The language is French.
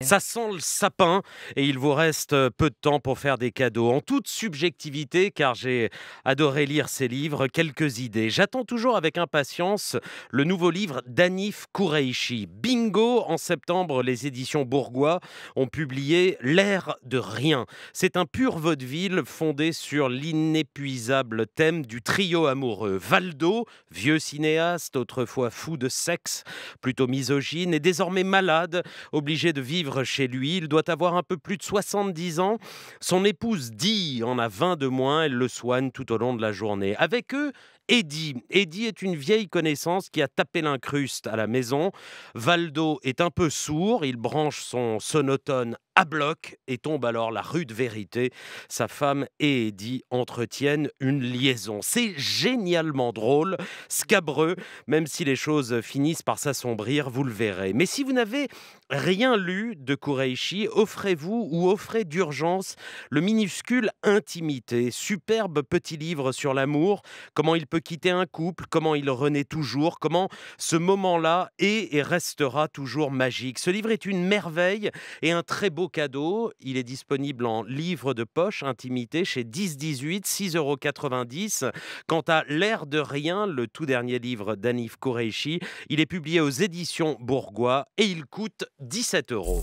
Ça sent le sapin et il vous reste euh, peu de temps pour faire des cadeaux. En toute subjectivité, car j'ai adoré lire ces livres, quelques idées. J'attends toujours avec impatience le nouveau livre d'Anif Kureishi Bingo En septembre, les éditions Bourgois ont publié l'air de rien. C'est un pur vaudeville fondé sur l'inépuisable thème du trio amoureux. Valdo, vieux cinéaste, autrefois fou de sexe, plutôt misogyne et désormais malade, obligé de vivre chez lui. Il doit avoir un peu plus de 70 ans. Son épouse Dee en a 20 de moins. Elle le soigne tout au long de la journée. Avec eux, Eddie. Eddie est une vieille connaissance qui a tapé l'incruste à la maison. Valdo est un peu sourd, il branche son sonotone à bloc et tombe alors la rude vérité. Sa femme et Eddie entretiennent une liaison. C'est génialement drôle, scabreux, même si les choses finissent par s'assombrir, vous le verrez. Mais si vous n'avez rien lu de Kureishi, offrez-vous ou offrez d'urgence le minuscule Intimité, superbe petit livre sur l'amour, comment il peut quitter un couple, comment il renaît toujours, comment ce moment-là est et restera toujours magique. Ce livre est une merveille et un très beau cadeau. Il est disponible en livre de poche, intimité, chez 10,18, 6,90 euros. Quant à L'air de rien, le tout dernier livre d'Anif Koreishi, il est publié aux éditions Bourgois et il coûte 17 euros.